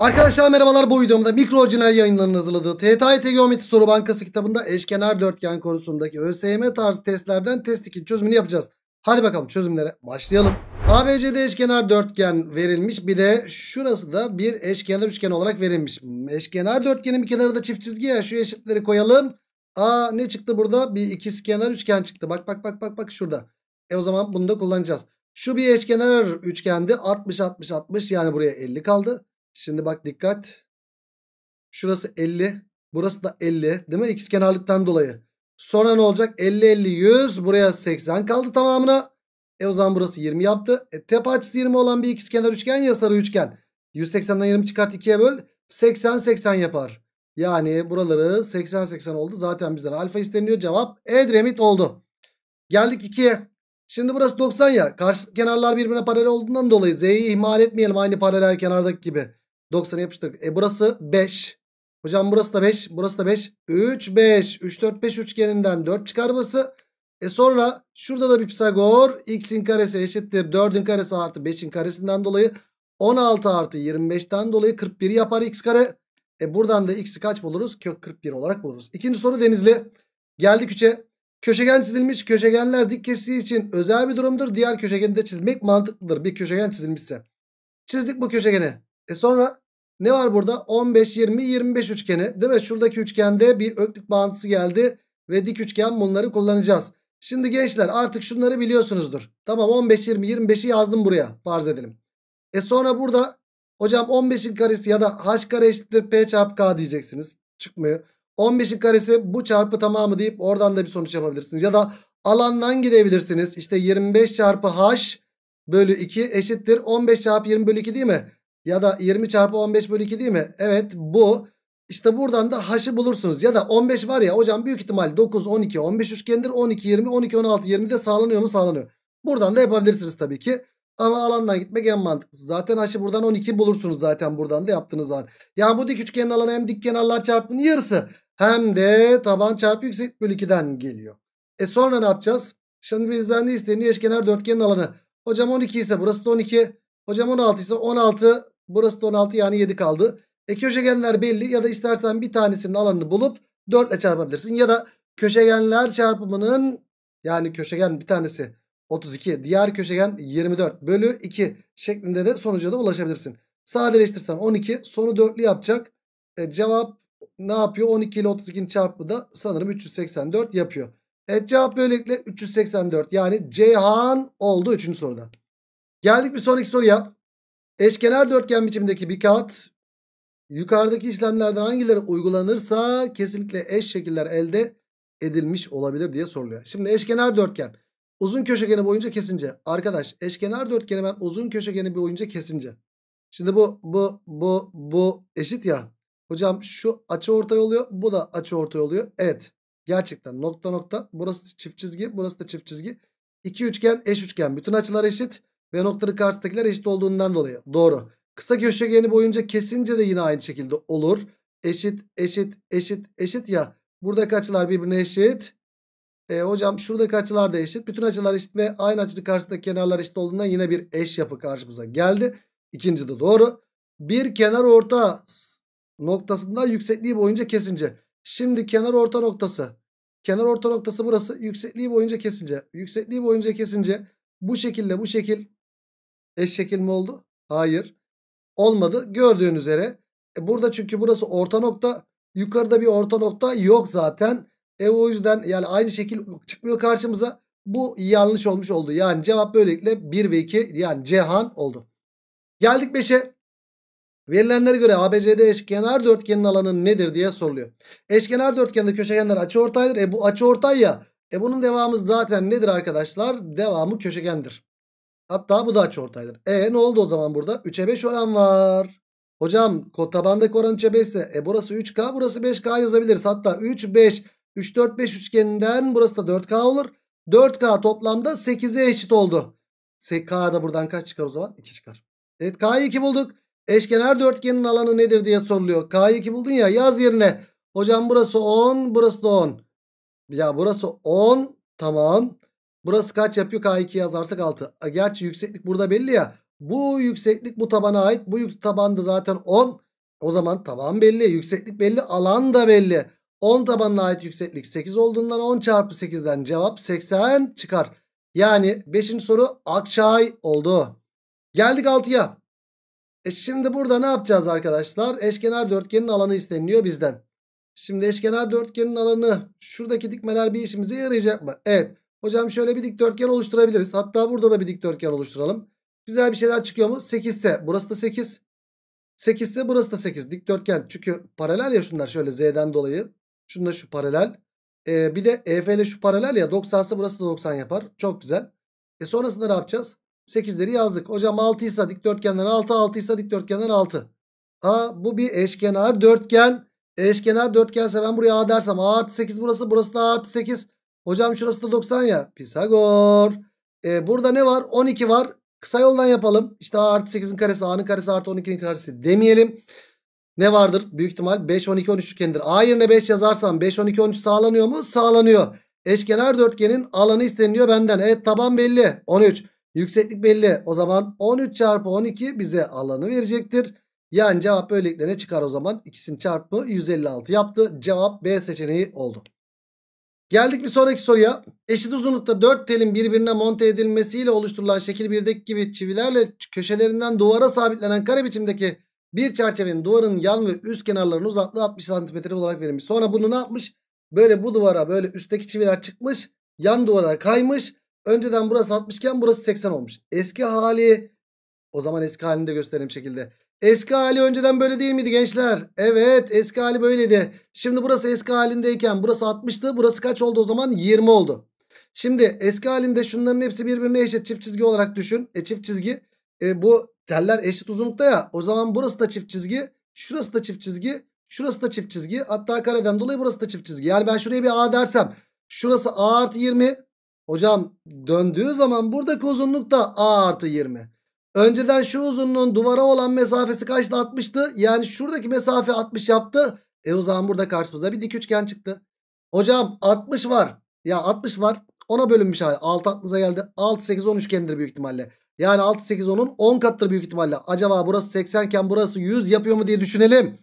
Arkadaşlar merhabalar bu videomda mikro orijinal yayınlarının hazırladığı TTIT Geometri Soru Bankası kitabında eşkenar dörtgen konusundaki ÖSYM tarzı testlerden test 2 çözümünü yapacağız. Hadi bakalım çözümlere başlayalım. ABCD eşkenar dörtgen verilmiş bir de şurası da bir eşkenar üçgen olarak verilmiş. Eşkenar dörtgenin bir kenarı da çift çizgi ya şu eşitleri koyalım. Aa ne çıktı burada? Bir ikizkenar üçgen çıktı. Bak bak bak bak bak şurada. E o zaman bunu da kullanacağız. Şu bir eşkenar üçgendi. 60 60 60 yani buraya 50 kaldı. Şimdi bak dikkat. Şurası 50. Burası da 50 değil mi? X kenarlıktan dolayı. Sonra ne olacak? 50 50 100. Buraya 80 kaldı tamamına. E o zaman burası 20 yaptı. E, tepe açısı 20 olan bir x kenar üçgen ya sarı üçgen. 180'den 20 çıkart 2'ye böl. 80 80 yapar. Yani buraları 80 80 oldu. Zaten bizden alfa isteniyor. Cevap Edremit oldu. Geldik 2'ye. Şimdi burası 90 ya. Karşı kenarlar birbirine paralel olduğundan dolayı z'yi ihmal etmeyelim aynı paralel kenardaki gibi. 90'a yapıştırdık. E burası 5. Hocam burası da 5. Burası da 5. 3, 5. 3, 4, 5 üçgeninden 4 çıkarması. E sonra şurada da bir Pisagor. X'in karesi eşittir. 4'ün karesi artı 5'in karesinden dolayı 16 artı 25'ten dolayı 41 yapar x kare. E buradan da x'i kaç buluruz? Kök 41 olarak buluruz. İkinci soru denizli. Geldik 3'e. Köşegen çizilmiş köşegenler dik kesiği için özel bir durumdur. Diğer köşegeni de çizmek mantıklıdır. Bir köşegen çizilmişse. Çizdik bu köşegeni. E sonra ne var burada? 15, 20, 25 üçgeni. Değil mi? Şuradaki üçgende bir öklük bağıntısı geldi. Ve dik üçgen bunları kullanacağız. Şimdi gençler artık şunları biliyorsunuzdur. Tamam 15, 20, 25'i yazdım buraya. Farz edelim. E sonra burada hocam 15'in karesi ya da h kare eşittir p çarpı k diyeceksiniz. Çıkmıyor. 15'in karesi bu çarpı tamamı deyip oradan da bir sonuç yapabilirsiniz. Ya da alandan gidebilirsiniz. İşte 25 çarpı h bölü 2 eşittir 15 çarpı 20 bölü 2 değil mi? Ya da 20 çarpı 15 bölü 2 değil mi? Evet bu. İşte buradan da h'ı bulursunuz. Ya da 15 var ya hocam büyük ihtimal 9, 12, 15 üçgendir. 12, 20, 12, 16, 20 de sağlanıyor mu? Sağlanıyor. Buradan da yapabilirsiniz tabii ki. Ama alandan gitmek en mantıklı. Zaten h'ı buradan 12 bulursunuz zaten buradan da yaptığınız zaman. Yani bu dik üçgenin alanı hem dik kenarlar çarpımının yarısı hem de taban çarpı yüksek bölü 2'den geliyor. E sonra ne yapacağız? Şimdi bizden ne isteniyor? Eşkenar dörtgenin alanı. Hocam 12 ise burası da 12. Hocam 16 ise 16. Burası da 16 yani 7 kaldı. E köşegenler belli ya da istersen bir tanesinin alanını bulup 4 ile çarpabilirsin. Ya da köşegenler çarpımının yani köşegen bir tanesi 32 diğer köşegen 24 bölü 2 şeklinde de sonuca da ulaşabilirsin. Sadeleştirsen 12 sonu 4'lü yapacak. E, cevap ne yapıyor? 12 ile 32'nin çarpımı da sanırım 384 yapıyor. Evet cevap böylelikle 384 yani Ceyhan oldu 3. soruda. Geldik bir sonraki soruya. Eşkenar dörtgen biçimindeki bir kağıt yukarıdaki işlemlerden hangileri uygulanırsa kesinlikle eş şekiller elde edilmiş olabilir diye soruluyor. Şimdi eşkenar dörtgen uzun köşegeni boyunca kesince. Arkadaş eşkenar dörtgeni ben uzun köşegeni boyunca kesince. Şimdi bu bu bu bu eşit ya. Hocam şu açı ortay oluyor. Bu da açı ortay oluyor. Evet. Gerçekten nokta nokta. Burası çift çizgi. Burası da çift çizgi. İki üçgen eş üçgen. Bütün açılar eşit. Ve noktalı karşısındakiler eşit olduğundan dolayı. Doğru. Kısa köşegeni boyunca kesince de yine aynı şekilde olur. Eşit, eşit, eşit, eşit ya. Buradaki açılar birbirine eşit. E, hocam şuradaki açılar da eşit. Bütün açılar eşit ve aynı açının karşısındaki kenarlar eşit olduğundan yine bir eş yapı karşımıza geldi. İkinci de doğru. Bir kenar orta noktasında yüksekliği boyunca kesince. Şimdi kenar orta noktası. Kenar orta noktası burası. Yüksekliği boyunca kesince. Yüksekliği boyunca kesince bu şekilde bu şekil Eş şekil mi oldu? Hayır. Olmadı. Gördüğün üzere e burada çünkü burası orta nokta. Yukarıda bir orta nokta yok zaten. E o yüzden yani aynı şekil çıkmıyor karşımıza. Bu yanlış olmuş oldu. Yani cevap böylelikle 1 ve 2 yani cehan oldu. Geldik 5'e. Verilenlere göre ABCD eşkenar dörtgenin alanı nedir diye soruluyor. Eşkenar dörtgende köşegenler açıortaydır. E bu açıortay ya. E bunun devamı zaten nedir arkadaşlar? Devamı köşegendir. Hatta bu da aç ortaydır. E ne oldu o zaman burada? 3'e 5 oran var. Hocam tabandaki oran 3'e 5 ise e, burası 3K burası 5K yazabiliriz. Hatta 3, 5, 3, 4, 5 üçgeninden burası da 4K olur. 4K toplamda 8'e eşit oldu. K da buradan kaç çıkar o zaman? 2 çıkar. Evet K'yı 2 bulduk. Eşkenar dörtgenin alanı nedir diye soruluyor. K'yı 2 buldun ya yaz yerine. Hocam burası 10 burası da 10. Ya burası 10 tamam. Burası kaç yapıyor? K2 yazarsak 6. Gerçi yükseklik burada belli ya. Bu yükseklik bu tabana ait. Bu taban da zaten 10. O zaman taban belli. Yükseklik belli. Alan da belli. 10 tabanına ait yükseklik 8 olduğundan 10 çarpı 8'den cevap 80 çıkar. Yani 5. soru Akçay oldu. Geldik 6'ya. E şimdi burada ne yapacağız arkadaşlar? Eşkenar dörtgenin alanı isteniliyor bizden. Şimdi eşkenar dörtgenin alanı şuradaki dikmeler bir işimize yarayacak mı? Evet. Hocam şöyle bir dikdörtgen oluşturabiliriz. Hatta burada da bir dikdörtgen oluşturalım. Güzel bir şeyler çıkıyor mu? 8 ise burası da 8. 8 ise burası da 8. Dikdörtgen. Çünkü paralel ya şunlar şöyle Z'den dolayı. Şunda şu paralel. Ee, bir de EF ile şu paralel ya 90 ise burası da 90 yapar. Çok güzel. E sonrasında ne yapacağız? 8'leri yazdık. Hocam 6 ise dikdörtgenden 6, 6 ise dikdörtgenden 6. A bu bir eşkenar dörtgen. Eşkenar dörtgense ben buraya A dersem A artı 8 burası, burası da A artı 8. Hocam şurası da 90 ya. Pisagor. E, burada ne var? 12 var. Kısa yoldan yapalım. İşte A artı 8'in karesi A'nın karesi artı 12'nin karesi demeyelim. Ne vardır? Büyük ihtimal 5, 12, 13 üçgendir. A yerine 5 yazarsam 5, 12, 13 sağlanıyor mu? Sağlanıyor. Eşkenar dörtgenin alanı isteniliyor benden. Evet taban belli. 13. Yükseklik belli. O zaman 13 çarpı 12 bize alanı verecektir. Yani cevap böylelikle ne çıkar o zaman? İkisinin çarpımı 156 yaptı. Cevap B seçeneği oldu. Geldik bir sonraki soruya. Eşit uzunlukta 4 telin birbirine monte edilmesiyle oluşturulan şekil 1'deki gibi çivilerle köşelerinden duvara sabitlenen kare biçimdeki bir çerçevenin duvarın yan ve üst kenarlarının uzaklığı 60 cm olarak verilmiş. Sonra bunu ne yapmış? Böyle bu duvara böyle üstteki çiviler çıkmış. Yan duvara kaymış. Önceden burası 60 iken burası 80 olmuş. Eski hali o zaman eski halini de gösterelim şekilde. Eski hali önceden böyle değil miydi gençler? Evet eski hali böyleydi. Şimdi burası eski halindeyken burası 60'tı. Burası kaç oldu o zaman? 20 oldu. Şimdi eski halinde şunların hepsi birbirine eşit çift çizgi olarak düşün. E çift çizgi. E, bu teller eşit uzunlukta ya. O zaman burası da çift çizgi. Şurası da çift çizgi. Şurası da çift çizgi. Hatta kareden dolayı burası da çift çizgi. Yani ben şuraya bir A dersem. Şurası A artı 20. Hocam döndüğü zaman buradaki uzunluk da A artı 20. Önceden şu uzunluğun duvara olan mesafesi kaçtı? 60'tı? Yani şuradaki mesafe 60 yaptı. E o zaman burada karşımıza bir dik üçgen çıktı. Hocam 60 var. Ya 60 var. 10'a bölünmüş hali. 6 aklınıza geldi. 6, 8, 10 üçgendir büyük ihtimalle. Yani 6, 8, 10'un 10 katıdır büyük ihtimalle. Acaba burası 80 iken burası 100 yapıyor mu diye düşünelim.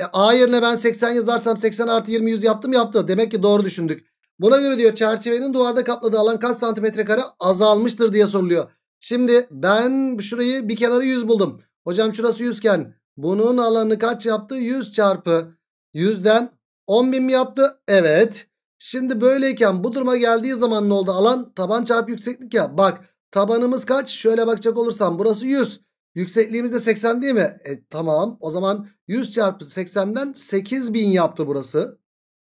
E, A yerine ben 80 yazarsam 80 artı 20 100 yaptım yaptı. Demek ki doğru düşündük. Buna göre diyor çerçevenin duvarda kapladığı alan kaç santimetre kare azalmıştır diye soruluyor. Şimdi ben şurayı bir kenarı 100 buldum. Hocam şurası 100 iken bunun alanı kaç yaptı? 100 çarpı 100'den 10 bin mi yaptı? Evet. Şimdi böyleyken bu duruma geldiği zaman ne oldu? Alan taban çarpı yükseklik ya. Bak tabanımız kaç? Şöyle bakacak olursam burası 100. Yüksekliğimiz de 80 değil mi? E, tamam o zaman 100 çarpı 80'den 8000 yaptı burası.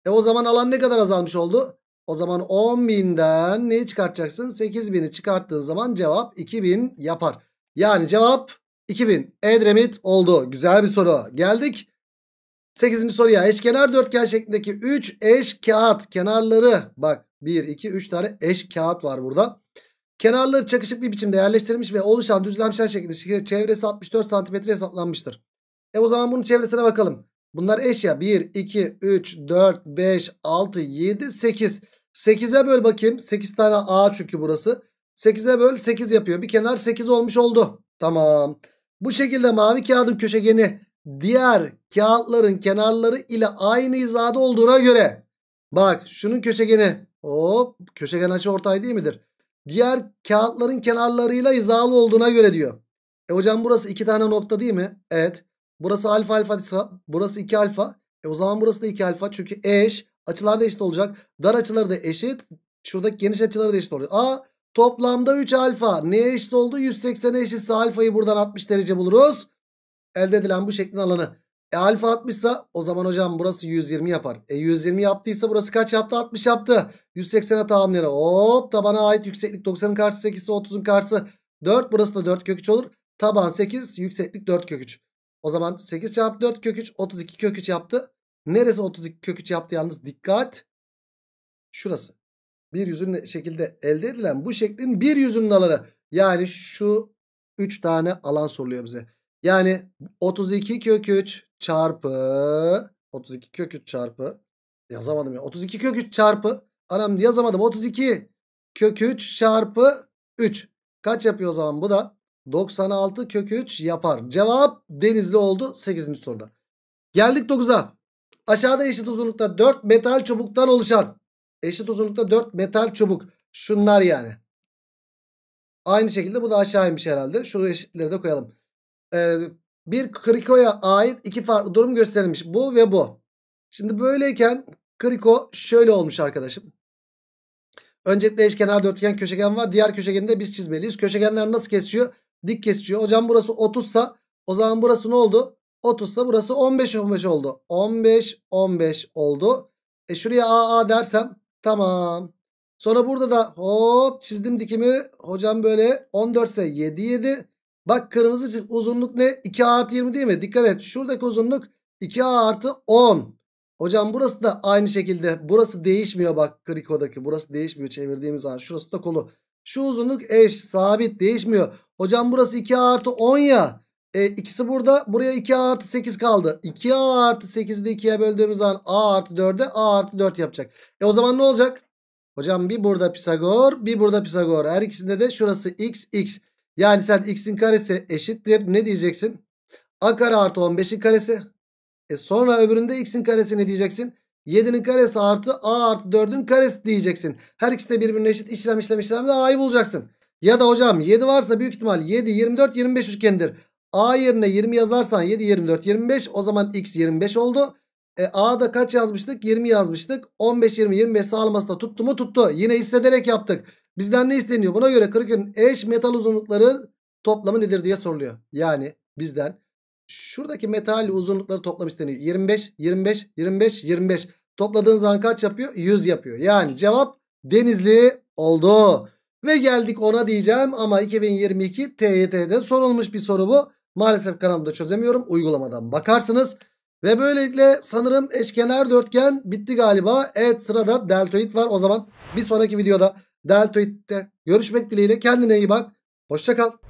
E o zaman alan ne kadar azalmış oldu? O zaman 10.000'den neyi çıkartacaksın? 8.000'i çıkarttığın zaman cevap 2000 yapar. Yani cevap 2000 Edremit oldu. Güzel bir soru. Geldik 8. soruya. Eşkenar dörtgen şeklindeki 3 eş kağıt kenarları bak 1 2 3 tane eş kağıt var burada. Kenarları çakışık bir biçimde yerleştirilmiş ve oluşan düzlemsel şekilde çevresi 64 cm hesaplanmıştır. E o zaman bunun çevresine bakalım. Bunlar eş ya 1, 2, 3, 4, 5, 6, 7, 8. 8'e böl bakayım. 8 tane A çünkü burası. 8'e böl 8 yapıyor. Bir kenar 8 olmuş oldu. Tamam. Bu şekilde mavi kağıdın köşegeni diğer kağıtların kenarları ile aynı hizada olduğuna göre. Bak şunun köşegeni. Hop köşegen açı ortay değil midir? Diğer kağıtların kenarlarıyla hizalı olduğuna göre diyor. E hocam burası iki tane nokta değil mi? Evet. Burası alfa alfa ise burası iki alfa. E o zaman burası da iki alfa çünkü eş. Açılar da eşit olacak. Dar açıları da eşit. Şuradaki geniş açıları da eşit olacak. A toplamda 3 alfa. Neye eşit oldu? 180'e eşitse alfayı buradan 60 derece buluruz. Elde edilen bu şeklin alanı. E alfa 60 ise o zaman hocam burası 120 yapar. E 120 yaptıysa burası kaç yaptı? 60 yaptı. 180'e tamamlayalım. Hop tabana ait yükseklik 90'ın karşısı 8 ise 30'un karşısı 4. Burası da 4 köküç olur. Taban 8 yükseklik 4 köküç. O zaman 8 çarpı 4 köküç 32 köküç yaptı. Neresi 32 kök 3 yaptı yalnız? Dikkat. Şurası. Bir yüzün şekilde elde edilen bu şeklin bir yüzünün alanı. Yani şu 3 tane alan soruluyor bize. Yani 32 kök 3 çarpı 32 kök 3 çarpı yazamadım ya. 32 kök 3 çarpı anam yazamadım. 32 kök 3 çarpı 3. Kaç yapıyor o zaman bu da? 96 kök 3 yapar. Cevap Denizli oldu 8. soruda. Geldik 9'a. Aşağıda eşit uzunlukta 4 metal çubuktan oluşan. Eşit uzunlukta 4 metal çubuk. Şunlar yani. Aynı şekilde bu da aşağıymış herhalde. Şu eşitleri de koyalım. Ee, bir krikoya ait iki farklı durum gösterilmiş. Bu ve bu. Şimdi böyleyken kriko şöyle olmuş arkadaşım. Öncelikle eşkenar dörtgen köşegen var. Diğer köşegeni de biz çizmeliyiz. Köşegenler nasıl kesiyor? Dik kesişiyor. Hocam burası 30 sa o zaman burası ne oldu? 30 ise burası 15 15 oldu. 15 15 oldu. E şuraya AA dersem tamam. Sonra burada da hop çizdim dikimi. Hocam böyle 14 ise 7 7. Bak kırmızı uzunluk ne? 2 artı 20 değil mi? Dikkat et şuradaki uzunluk 2 artı 10. Hocam burası da aynı şekilde. Burası değişmiyor bak Kriko'daki. Burası değişmiyor çevirdiğimiz zaman. Şurası da kolu. Şu uzunluk eş sabit değişmiyor. Hocam burası 2 artı 10 ya. E, ikisi burada. Buraya 2a artı 8 kaldı. 2a artı 8'i de 2'ye böldüğümüz zaman a artı 4'e a artı 4 yapacak. E o zaman ne olacak? Hocam bir burada Pisagor bir burada Pisagor. Her ikisinde de şurası x x. Yani sen x'in karesi eşittir. Ne diyeceksin? a kare artı 15'in karesi. E sonra öbüründe x'in karesi ne diyeceksin? 7'nin karesi artı a artı 4'ün karesi diyeceksin. Her ikisi de birbirine eşit işlem işlem işlemde a'yı bulacaksın. Ya da hocam 7 varsa büyük ihtimal 7, 24, 25 üçgendir. A yerine 20 yazarsan 7, 24, 25. O zaman x 25 oldu. E, A'da kaç yazmıştık? 20 yazmıştık. 15, 20, 25 sağlaması da tuttu mu? Tuttu. Yine hissederek yaptık. Bizden ne isteniyor? Buna göre kırıkın eş metal uzunlukları toplamı nedir diye soruluyor. Yani bizden şuradaki metal uzunlukları toplam isteniyor. 25, 25, 25, 25. Topladığın zaman kaç yapıyor? 100 yapıyor. Yani cevap denizli oldu. Ve geldik ona diyeceğim ama 2022 TYT'de sorulmuş bir soru bu. Maalesef kanalımda çözemiyorum. Uygulamadan bakarsınız. Ve böylelikle sanırım eşkenar dörtgen bitti galiba. Evet sırada deltoid var. O zaman bir sonraki videoda deltoidte görüşmek dileğiyle. Kendine iyi bak. Hoşçakal.